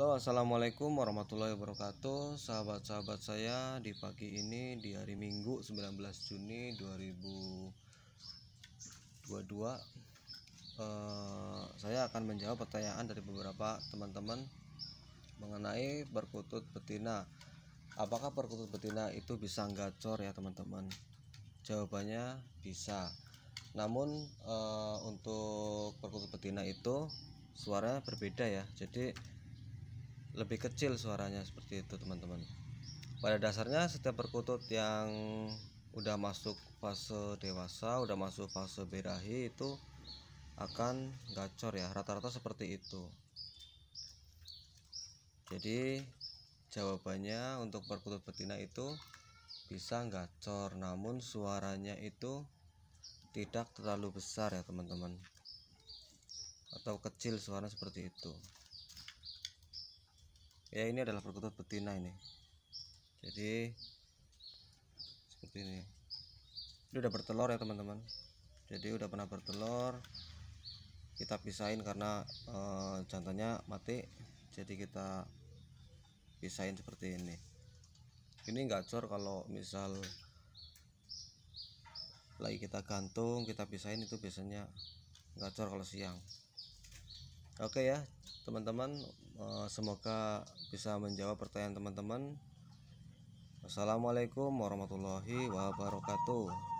Halo assalamualaikum warahmatullahi wabarakatuh Sahabat-sahabat saya di pagi ini di hari Minggu 19 Juni 2022 eh, Saya akan menjawab pertanyaan dari beberapa teman-teman Mengenai perkutut betina Apakah perkutut betina itu bisa gacor ya teman-teman Jawabannya bisa Namun eh, untuk perkutut betina itu suaranya berbeda ya jadi lebih kecil suaranya seperti itu teman-teman pada dasarnya setiap perkutut yang udah masuk fase dewasa udah masuk fase berahi itu akan gacor ya rata-rata seperti itu jadi jawabannya untuk perkutut betina itu bisa gacor namun suaranya itu tidak terlalu besar ya teman-teman atau kecil suara seperti itu ya ini adalah perkutut betina ini jadi seperti ini ini udah bertelur ya teman-teman jadi udah pernah bertelur kita pisahin karena e, eh, jantannya mati jadi kita pisahin seperti ini ini gacor kalau misal lagi kita gantung kita pisahin itu biasanya gacor kalau siang Oke ya, teman-teman, eh, semoga bisa menjawab pertanyaan teman-teman. Assalamualaikum warahmatullahi wabarakatuh.